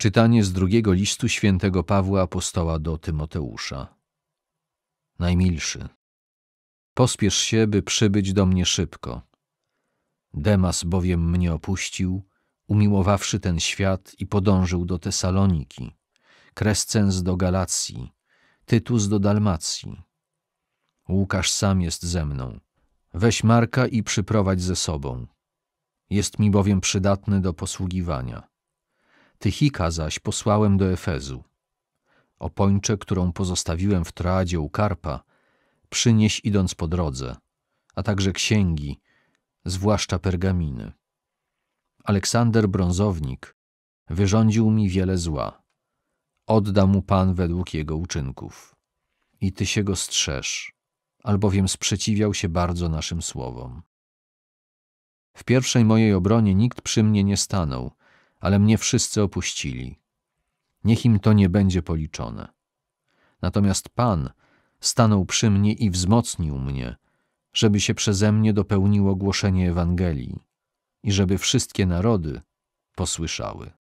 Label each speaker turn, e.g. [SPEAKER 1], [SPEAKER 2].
[SPEAKER 1] Czytanie z drugiego listu świętego Pawła apostoła do Tymoteusza. Najmilszy, pospiesz się, by przybyć do mnie szybko. Demas bowiem mnie opuścił, umiłowawszy ten świat i podążył do Tesaloniki, Krescens do Galacji, Tytus do Dalmacji. Łukasz sam jest ze mną. Weź Marka i przyprowadź ze sobą. Jest mi bowiem przydatny do posługiwania Tychika zaś posłałem do Efezu. Opończę, którą pozostawiłem w Troadzie u Karpa, przynieś idąc po drodze, a także księgi, zwłaszcza pergaminy. Aleksander Brązownik wyrządził mi wiele zła. Odda mu Pan według jego uczynków. I ty się go strzeż, albowiem sprzeciwiał się bardzo naszym słowom. W pierwszej mojej obronie nikt przy mnie nie stanął – ale mnie wszyscy opuścili. Niech im to nie będzie policzone. Natomiast Pan stanął przy mnie i wzmocnił mnie, żeby się przeze mnie dopełniło głoszenie Ewangelii i żeby wszystkie narody posłyszały.